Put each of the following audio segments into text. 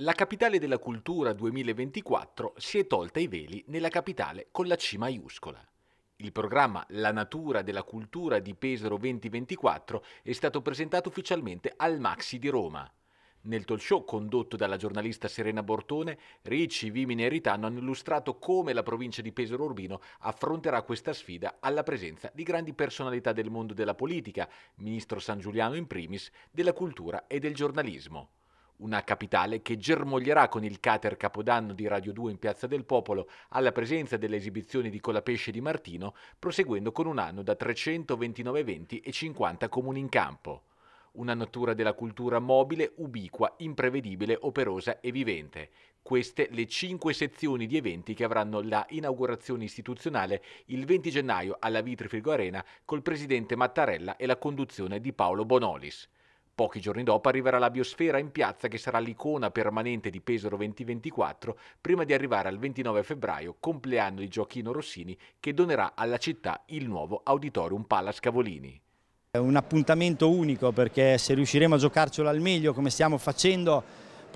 La capitale della cultura 2024 si è tolta i veli nella capitale con la C maiuscola. Il programma La natura della cultura di Pesaro 2024 è stato presentato ufficialmente al Maxi di Roma. Nel talk show condotto dalla giornalista Serena Bortone, Ricci, Vimini e Ritano hanno illustrato come la provincia di Pesaro Urbino affronterà questa sfida alla presenza di grandi personalità del mondo della politica, ministro San Giuliano in primis, della cultura e del giornalismo una capitale che germoglierà con il cater Capodanno di Radio 2 in Piazza del Popolo alla presenza delle esibizioni di Colapesce di Martino, proseguendo con un anno da 329 eventi e 50 comuni in campo. Una natura della cultura mobile, ubiqua, imprevedibile, operosa e vivente. Queste le cinque sezioni di eventi che avranno la inaugurazione istituzionale il 20 gennaio alla Vitrifrigo Arena col presidente Mattarella e la conduzione di Paolo Bonolis. Pochi giorni dopo arriverà la biosfera in piazza che sarà l'icona permanente di Pesaro 2024 prima di arrivare al 29 febbraio, compleanno di Gioachino Rossini, che donerà alla città il nuovo Auditorium Palace Cavolini. È un appuntamento unico perché se riusciremo a giocarcelo al meglio come stiamo facendo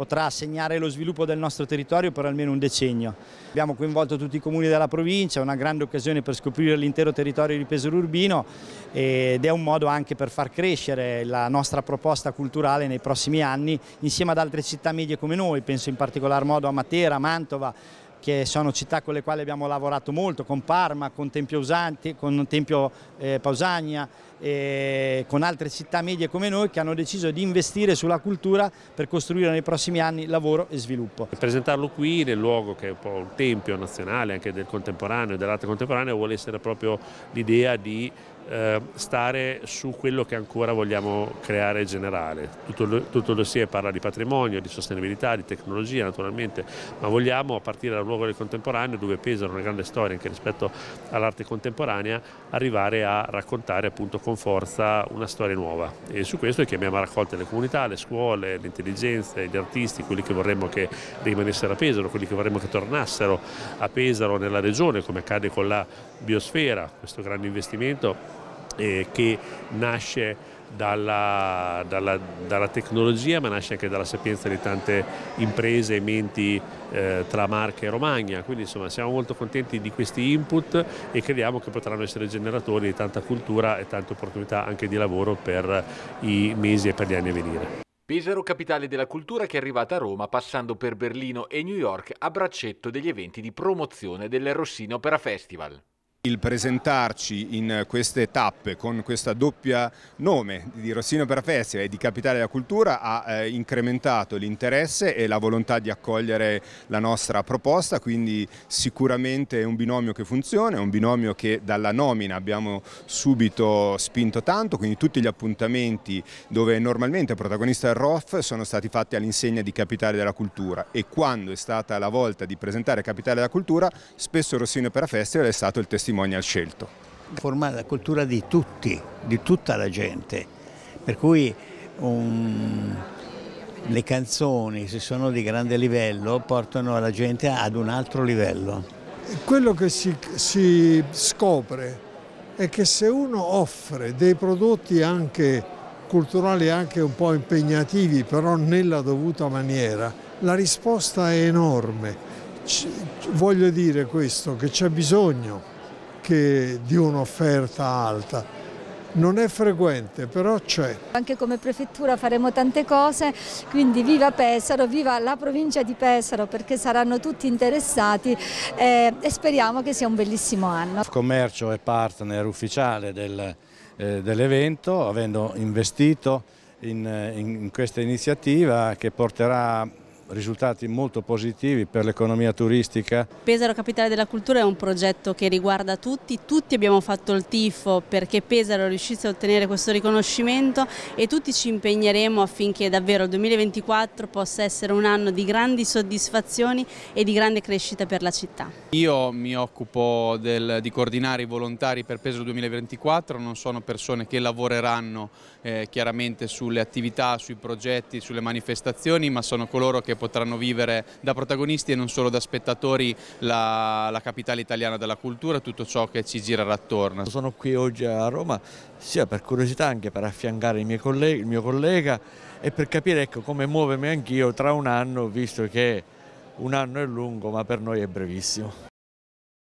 potrà segnare lo sviluppo del nostro territorio per almeno un decennio. Abbiamo coinvolto tutti i comuni della provincia, è una grande occasione per scoprire l'intero territorio di Pesaro Urbino ed è un modo anche per far crescere la nostra proposta culturale nei prossimi anni insieme ad altre città medie come noi, penso in particolar modo a Matera, Mantova, che sono città con le quali abbiamo lavorato molto, con Parma, con Tempio, Usanti, con Tempio eh, Pausania, eh, con altre città medie come noi che hanno deciso di investire sulla cultura per costruire nei prossimi anni lavoro e sviluppo. Presentarlo qui nel luogo che è un po' un tempio nazionale anche del contemporaneo e dell'arte contemporanea vuole essere proprio l'idea di eh, stare su quello che ancora vogliamo creare e generare. Tutto, lo, tutto il dossier parla di patrimonio, di sostenibilità, di tecnologia naturalmente, ma vogliamo a partire dal luogo del contemporaneo dove pesano una grande storia anche rispetto all'arte contemporanea arrivare a raccontare appunto con forza una storia nuova e su questo chiamiamo a raccolte le comunità, le scuole, le intelligenze, gli artisti, quelli che vorremmo che rimanessero a Pesaro, quelli che vorremmo che tornassero a Pesaro nella regione come accade con la biosfera, questo grande investimento eh, che nasce dalla, dalla, dalla, tecnologia ma nasce anche dalla sapienza di tante imprese e menti eh, tra Marche e Romagna, quindi insomma siamo molto contenti di questi input e crediamo che potranno essere generatori di tanta cultura e tante opportunità anche di lavoro per i mesi e per gli anni a venire. Pesaro capitale della cultura che è arrivata a Roma passando per Berlino e New York a braccetto degli eventi di promozione del Rossino Opera Festival. Il presentarci in queste tappe con questa doppia nome di Rossino per Festival e di Capitale della Cultura ha eh, incrementato l'interesse e la volontà di accogliere la nostra proposta, quindi sicuramente è un binomio che funziona, è un binomio che dalla nomina abbiamo subito spinto tanto, quindi tutti gli appuntamenti dove normalmente il protagonista del ROF sono stati fatti all'insegna di Capitale della Cultura e quando è stata la volta di presentare Capitale della Cultura spesso Rossino per Festival è stato il testimone testimonial scelto. Formare la cultura di tutti, di tutta la gente, per cui um, le canzoni, se sono di grande livello, portano la gente ad un altro livello. Quello che si, si scopre è che se uno offre dei prodotti anche culturali anche un po' impegnativi, però nella dovuta maniera, la risposta è enorme. C voglio dire questo, che c'è bisogno che di un'offerta alta. Non è frequente, però c'è. Anche come prefettura faremo tante cose, quindi viva Pesaro, viva la provincia di Pesaro perché saranno tutti interessati eh, e speriamo che sia un bellissimo anno. Il commercio è partner ufficiale del, eh, dell'evento, avendo investito in, eh, in questa iniziativa che porterà risultati molto positivi per l'economia turistica. Pesaro Capitale della Cultura è un progetto che riguarda tutti, tutti abbiamo fatto il tifo perché Pesaro riuscisse a ottenere questo riconoscimento e tutti ci impegneremo affinché davvero il 2024 possa essere un anno di grandi soddisfazioni e di grande crescita per la città. Io mi occupo del, di coordinare i volontari per Pesaro 2024, non sono persone che lavoreranno eh, chiaramente sulle attività, sui progetti, sulle manifestazioni, ma sono coloro che potranno vivere da protagonisti e non solo da spettatori la, la capitale italiana della cultura, tutto ciò che ci girerà attorno. Sono qui oggi a Roma sia per curiosità anche per affiancare colleghi, il mio collega e per capire ecco, come muovermi anch'io tra un anno visto che un anno è lungo ma per noi è brevissimo.